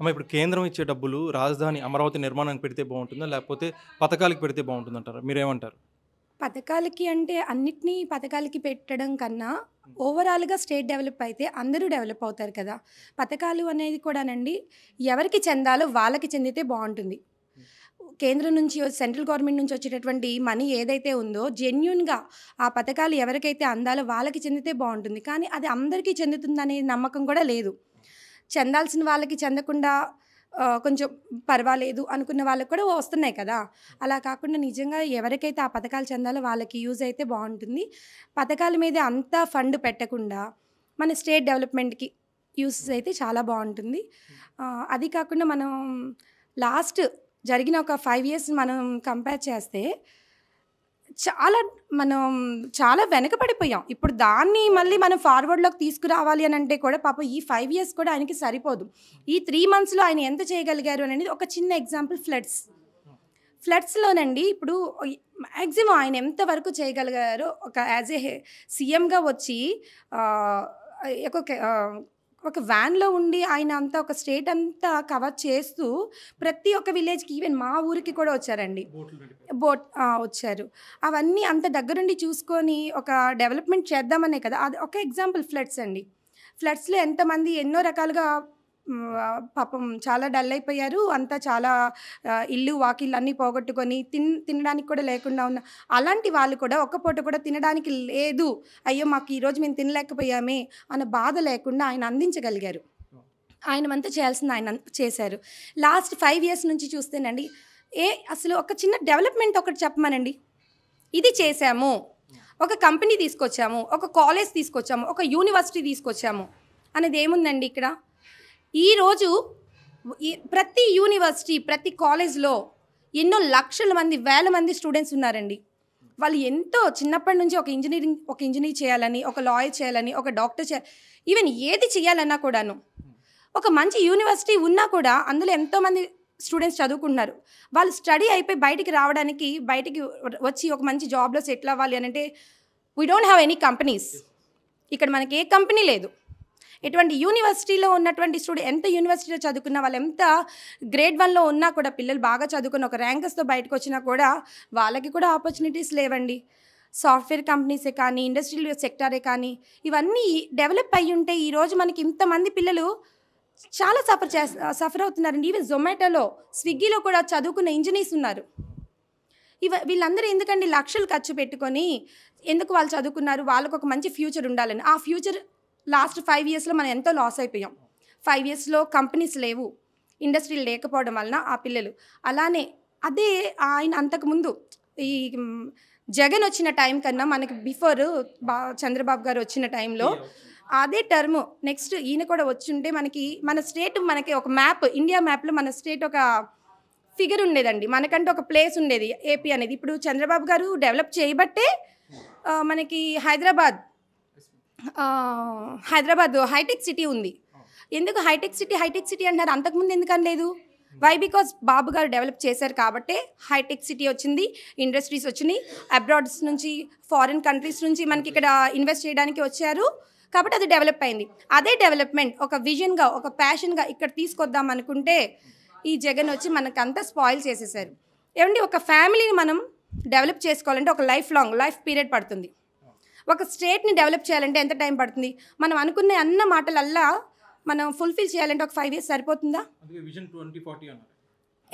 అమ్మ ఇప్పుడు కేంద్రం ఇచ్చే డబ్బులు రాజధాని అమరావతి నిర్మాణానికి పెడితే బాగుంటుందా లేకపోతే పథకాలకి పెడితే బాగుంటుందంటారా మీరేమంటారు పథకాలకి అంటే అన్నిటినీ పథకాలకి పెట్టడం కన్నా ఓవరాల్గా స్టేట్ డెవలప్ అయితే అందరూ డెవలప్ అవుతారు కదా పథకాలు అనేది కూడానండి ఎవరికి చెందాలో వాళ్ళకి చెందితే బాగుంటుంది కేంద్రం నుంచి సెంట్రల్ గవర్నమెంట్ నుంచి వచ్చేటటువంటి మనీ ఏదైతే ఉందో జెన్యున్గా ఆ పథకాలు ఎవరికైతే అందాలో వాళ్ళకి చెందితే బాగుంటుంది కానీ అది అందరికీ చెందుతుందనే నమ్మకం కూడా లేదు చెందాల్సిన వాళ్ళకి చెందకుండా కొంచెం పర్వాలేదు అనుకున్న వాళ్ళకి కూడా వస్తున్నాయి కదా అలా కాకుండా నిజంగా ఎవరికైతే ఆ పథకాలు చెందాలో వాళ్ళకి యూజ్ అయితే బాగుంటుంది పథకాల మీద అంతా ఫండ్ పెట్టకుండా మన స్టేట్ డెవలప్మెంట్కి యూస్ అయితే చాలా బాగుంటుంది అది కాకుండా మనం లాస్ట్ జరిగిన ఒక ఫైవ్ ఇయర్స్ మనం కంపేర్ చేస్తే చాలా మనం చాలా వెనకబడిపోయాం ఇప్పుడు దాన్ని మళ్ళీ మనం ఫార్వర్డ్లోకి తీసుకురావాలి అని అంటే కూడా పాప ఈ ఫైవ్ ఇయర్స్ కూడా ఆయనకి సరిపోదు ఈ త్రీ మంత్స్లో ఆయన ఎంత చేయగలిగారు అనేది ఒక చిన్న ఎగ్జాంపుల్ ఫ్లడ్స్ ఫ్లడ్స్లోనండి ఇప్పుడు మ్యాక్సిమం ఆయన ఎంతవరకు చేయగలిగారో ఒక యాజ్ ఏ సీఎంగా వచ్చి ఒక ఒక వ్యాన్లో ఉండి ఆయన అంతా ఒక స్టేట్ అంతా కవర్ చేస్తూ ప్రతి ఒక్క విలేజ్కి ఈవెన్ మా ఊరికి కూడా వచ్చారండి బోట్ వచ్చారు అవన్నీ అంత దగ్గరుండి చూసుకొని ఒక డెవలప్మెంట్ చేద్దామనే కదా అది ఒక ఎగ్జాంపుల్ ఫ్లడ్స్ అండి ఫ్లడ్స్లో ఎంతమంది ఎన్నో రకాలుగా పాపం చాలా డల్ అయిపోయారు అంతా చాలా ఇల్లు వాకిళ్ళు అన్నీ పోగొట్టుకొని తిన్ తినడానికి కూడా లేకుండా ఉన్న అలాంటి వాళ్ళు కూడా ఒక్క పూట కూడా తినడానికి లేదు అయ్యో మాకు ఈరోజు మేము తినలేకపోయామే అన్న బాధ లేకుండా ఆయన అందించగలిగారు ఆయనమంతా చేయాల్సింది ఆయన చేశారు లాస్ట్ ఫైవ్ ఇయర్స్ నుంచి చూస్తేనండి ఏ అసలు ఒక చిన్న డెవలప్మెంట్ ఒకటి చెప్పమనండి ఇది చేశాము ఒక కంపెనీ తీసుకొచ్చాము ఒక కాలేజ్ తీసుకొచ్చాము ఒక యూనివర్సిటీ తీసుకొచ్చాము అనేది ఏముందండి ఇక్కడ ఈరోజు ప్రతి యూనివర్సిటీ ప్రతి కాలేజ్లో ఎన్నో లక్షల మంది వేల మంది స్టూడెంట్స్ ఉన్నారండి వాళ్ళు ఎంతో చిన్నప్పటి నుంచి ఒక ఇంజనీరింగ్ ఒక ఇంజనీర్ చేయాలని ఒక లాయర్ చేయాలని ఒక డాక్టర్ చేయాలి ఈవెన్ ఏది చేయాలన్నా కూడాను ఒక మంచి యూనివర్సిటీ ఉన్నా కూడా అందులో ఎంతోమంది స్టూడెంట్స్ చదువుకుంటున్నారు వాళ్ళు స్టడీ అయిపోయి బయటికి రావడానికి బయటికి వచ్చి ఒక మంచి జాబ్లో సెటిల్ అవ్వాలి అని అంటే we don't have any companies ఇక్కడ మనకి ఏ కంపెనీ లేదు ఇటువంటి యూనివర్సిటీలో ఉన్నటువంటి స్టూడెంట్ ఎంత యూనివర్సిటీలో చదువుకున్న వాళ్ళు ఎంత గ్రేడ్ వన్లో ఉన్నా కూడా పిల్లలు బాగా చదువుకున్న ఒక ర్యాంకర్స్తో బయటకు వచ్చినా కూడా వాళ్ళకి కూడా ఆపర్చునిటీస్ లేవండి సాఫ్ట్వేర్ కంపెనీసే కానీ ఇండస్ట్రియల్ సెక్టరే కానీ ఇవన్నీ డెవలప్ అయ్యి ఉంటే ఈరోజు మనకి ఇంతమంది పిల్లలు చాలా సఫర్ చే సఫర్ అవుతున్నారండి ఈవెన్ జొమాటోలో స్విగ్గీలో కూడా చదువుకున్న ఇంజనీర్స్ ఉన్నారు ఇవ వీళ్ళందరూ ఎందుకండి లక్షలు ఖర్చు పెట్టుకొని ఎందుకు వాళ్ళు చదువుకున్నారు వాళ్ళకు ఒక మంచి ఫ్యూచర్ ఉండాలని ఆ ఫ్యూచర్ లాస్ట్ ఫైవ్ ఇయర్స్లో మనం ఎంతో లాస్ అయిపోయాం ఫైవ్ ఇయర్స్లో కంపెనీస్ లేవు ఇండస్ట్రీలు లేకపోవడం వలన ఆ పిల్లలు అలానే అదే ఆయన అంతకుముందు ఈ జగన్ వచ్చిన టైం కన్నా మనకి బిఫోర్ బా చంద్రబాబు గారు వచ్చిన టైంలో అదే టర్మ్ నెక్స్ట్ ఈయన కూడా వచ్చుంటే మనకి మన స్టేట్ మనకి ఒక మ్యాప్ ఇండియా మ్యాప్లో మన స్టేట్ ఒక ఫిగర్ ఉండేదండి మనకంటే ఒక ప్లేస్ ఉండేది ఏపీ అనేది ఇప్పుడు చంద్రబాబు గారు డెవలప్ చేయబట్టే మనకి హైదరాబాద్ హైదరాబాద్ హైటెక్ సిటీ ఉంది ఎందుకు హైటెక్ సిటీ హైటెక్ సిటీ అంటారు అంతకుముందు ఎందుకని లేదు వై బికాజ్ బాబు గారు డెవలప్ చేశారు కాబట్టి హైటెక్ సిటీ వచ్చింది ఇండస్ట్రీస్ వచ్చినాయి అబ్రాడ్స్ నుంచి ఫారిన్ కంట్రీస్ నుంచి మనకి ఇక్కడ ఇన్వెస్ట్ చేయడానికి వచ్చారు కాబట్టి అది డెవలప్ అయింది అదే డెవలప్మెంట్ ఒక విజన్గా ఒక ప్యాషన్గా ఇక్కడ తీసుకొద్దాం అనుకుంటే ఈ జగన్ వచ్చి మనకంతా స్పాయిల్ చేసేసారు ఏమండి ఒక ఫ్యామిలీని మనం డెవలప్ చేసుకోవాలంటే ఒక లైఫ్ లాంగ్ లైఫ్ పీరియడ్ పడుతుంది ఒక స్టేట్ని డెవలప్ చేయాలంటే ఎంత టైం పడుతుంది మనం అనుకునే అన్న మాటలల్లా మనం ఫుల్ఫిల్ చేయాలంటే ఒక ఫైవ్ ఇయర్స్ సరిపోతుందా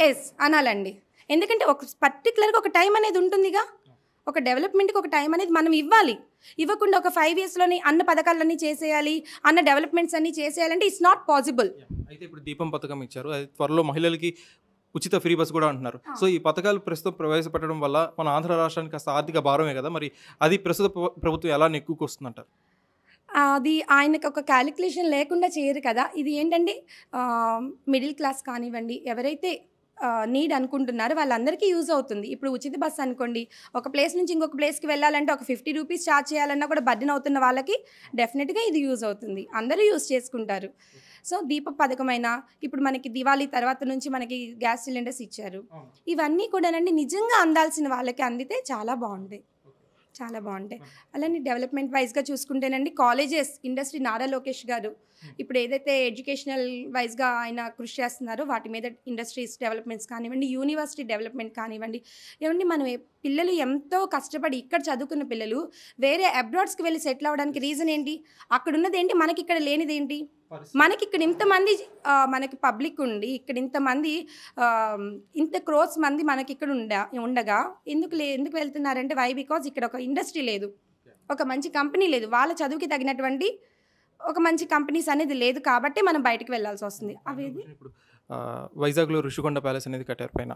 ఎస్ అనాలండి ఎందుకంటే ఒక పర్టికులర్గా ఒక టైం అనేది ఉంటుందిగా ఒక డెవలప్మెంట్కి ఒక టైం అనేది మనం ఇవ్వాలి ఇవ్వకుండా ఒక ఫైవ్ ఇయర్స్లోని అన్న పథకాలన్నీ చేసేయాలి అన్న డెవలప్మెంట్స్ అన్నీ చేసేయాలంటే ఇట్స్ నాట్ పాసిబుల్ అయితే ఇప్పుడు దీపం పథకం ఇచ్చారు అది త్వరలో మహిళలకి ఉచిత ఫ్రీ బస్ కూడా అంటున్నారు సో ఈ పథకాలు ప్రస్తుతం ప్రవేశపెట్టడం వల్ల మన ఆంధ్ర రాష్ట్రానికి కాస్త ఆర్థిక భారమే కదా మరి అది ప్రస్తుత ప్రభుత్వం ఎలా నెక్కుకొస్తుందంటారు అది ఆయనకు ఒక క్యాలిక్యులేషన్ లేకుండా చేయరు కదా ఇది ఏంటంటే మిడిల్ క్లాస్ కానివ్వండి ఎవరైతే నీడ్ అనుకుంటున్నారు వాళ్ళందరికీ యూజ్ అవుతుంది ఇప్పుడు ఉచిత బస్సు అనుకోండి ఒక ప్లేస్ నుంచి ఇంకొక ప్లేస్కి వెళ్ళాలంటే ఒక ఫిఫ్టీ రూపీస్ ఛార్జ్ చేయాలన్నా కూడా బర్డెన్ అవుతున్న వాళ్ళకి డెఫినెట్గా ఇది యూజ్ అవుతుంది అందరూ యూజ్ చేసుకుంటారు సో దీప పథకమైన ఇప్పుడు మనకి దివాళీ తర్వాత నుంచి మనకి గ్యాస్ సిలిండర్స్ ఇచ్చారు ఇవన్నీ కూడానండి నిజంగా అందాల్సిన వాళ్ళకి అందితే చాలా బాగుంటాయి చాలా బాగుంటాయి అలానే డెవలప్మెంట్ వైజ్గా చూసుకుంటేనండి కాలేజెస్ ఇండస్ట్రీ నారా లోకేష్ గారు ఇప్పుడు ఏదైతే ఎడ్యుకేషనల్ వైజ్గా ఆయన కృషి చేస్తున్నారో వాటి మీద ఇండస్ట్రీస్ డెవలప్మెంట్స్ కానివ్వండి యూనివర్సిటీ డెవలప్మెంట్ కానివ్వండి ఏమండి మనం పిల్లలు ఎంతో కష్టపడి ఇక్కడ చదువుకున్న పిల్లలు వేరే అబ్రాడ్స్కి వెళ్ళి సెటిల్ అవ్వడానికి రీజన్ ఏంటి అక్కడ ఉన్నది ఏంటి మనకి ఇక్కడ లేనిది ఏంటి మనకి ఇక్కడ ఇంతమంది మనకి పబ్లిక్ ఉండి ఇక్కడ ఇంతమంది ఇంత క్రోస్ మంది మనకి ఇక్కడ ఉండా ఉండగా ఎందుకు లే ఎందుకు వెళ్తున్నారంటే వై బికాజ్ ఇక్కడ ఒక ఇండస్ట్రీ లేదు ఒక మంచి కంపెనీ లేదు వాళ్ళ చదువుకి తగినటువంటి ఒక మంచి కంపెనీస్ అనేది లేదు కాబట్టి మనం బయటకు వెళ్ళాల్సి వస్తుంది అవి వైజాగ్లో రుషికొండ ప్యాలెస్ అనేది కట్టారు పైన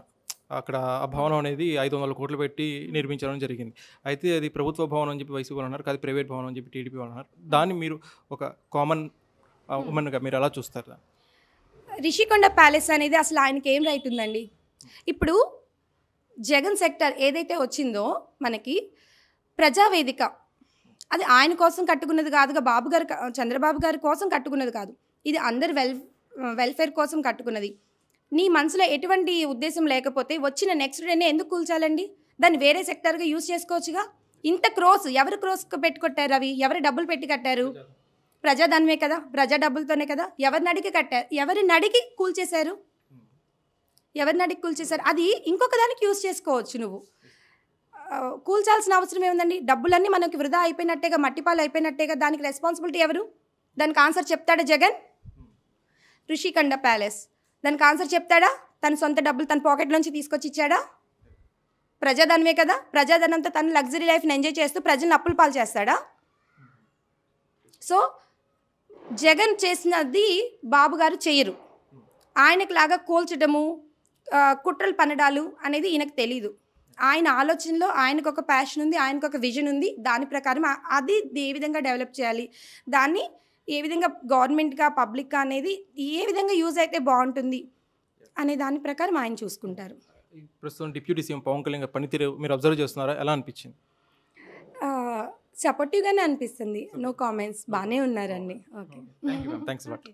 అక్కడ ఆ భవనం అనేది ఐదు వందల కోట్లు పెట్టి నిర్మించడం జరిగింది అయితే అది ప్రభుత్వ భవనం అని చెప్పి వైసీపీ వాళ్ళు అన్నారు అది ప్రైవేట్ భవనం అని చెప్పి టీడీపీ వాళ్ళు అన్నారు దాన్ని మీరు ఒక కామన్ ఉమెన్గా hmm. మీరు ఎలా చూస్తారు రిషికొండ ప్యాలెస్ అనేది అసలు ఆయనకి ఏం రైట్ ఉందండి ఇప్పుడు జగన్ సెక్టర్ ఏదైతే వచ్చిందో మనకి ప్రజావేదిక అది ఆయన కోసం కట్టుకున్నది కాదుగా బాబు గారు చంద్రబాబు గారి కోసం కట్టుకున్నది కాదు ఇది అందరి వెల్ వెల్ఫేర్ కోసం కట్టుకున్నది నీ మనసులో ఎటువంటి ఉద్దేశం లేకపోతే వచ్చిన నెక్స్ట్ డేనే ఎందుకు కూల్చాలండి దాన్ని వేరే సెక్టర్గా యూజ్ చేసుకోవచ్చుగా ఇంత క్రోస్ ఎవరు క్రోస్ పెట్టుకొట్టారు అవి ఎవరు డబ్బులు పెట్టి కట్టారు ప్రజాధనమే కదా ప్రజా డబ్బులతోనే కదా ఎవరిని అడిగి కట్టారు ఎవరిని అడిగి కూల్చేశారు ఎవరిని అడిగి కూల్చేశారు అది ఇంకొక దానికి యూజ్ చేసుకోవచ్చు నువ్వు కూల్చాల్సిన అవసరం ఏముందండి డబ్బులన్నీ మనకి వృధా అయిపోయినట్టేగా మట్టిపాలు అయిపోయినట్టేగా దానికి రెస్పాన్సిబిలిటీ ఎవరు దానికి ఆన్సర్ చెప్తాడు జగన్ రిషికండ ప్యాలెస్ దానికి ఆన్సర్ చెప్తాడా తన సొంత డబ్బులు తన పాకెట్ నుంచి తీసుకొచ్చి ఇచ్చాడా ప్రజాధనమే కదా ప్రజాధనంతో తను లగ్జరీ లైఫ్ని ఎంజాయ్ చేస్తూ ప్రజలను అప్పులు పాలు చేస్తాడా సో జగన్ చేసినది బాబు గారు చేయరు ఆయనకు లాగా కోల్చడము కుట్రలు పన్నడాలు అనేది ఈయనకు తెలీదు ఆయన ఆలోచనలో ఆయనకు ఒక ప్యాషన్ ఉంది ఆయనకు ఒక విజన్ ఉంది దాని ప్రకారం అది ఏ విధంగా డెవలప్ చేయాలి దాన్ని ఏ విధంగా గవర్నమెంట్గా పబ్లిక్గా అనేది ఏ విధంగా యూజ్ అయితే బాగుంటుంది అనే దాని ప్రకారం ఆయన చూసుకుంటారు ప్రస్తుతం డిప్యూటీ సీఎం పవన్ కళ్యాణ్ పనితీరు మీరు అబ్జర్వ్ చేస్తున్నారా ఎలా అనిపించింది సపోర్టివ్గానే అనిపిస్తుంది నో కామెంట్స్ బాగానే ఉన్నారండి ఓకే థ్యాంక్స్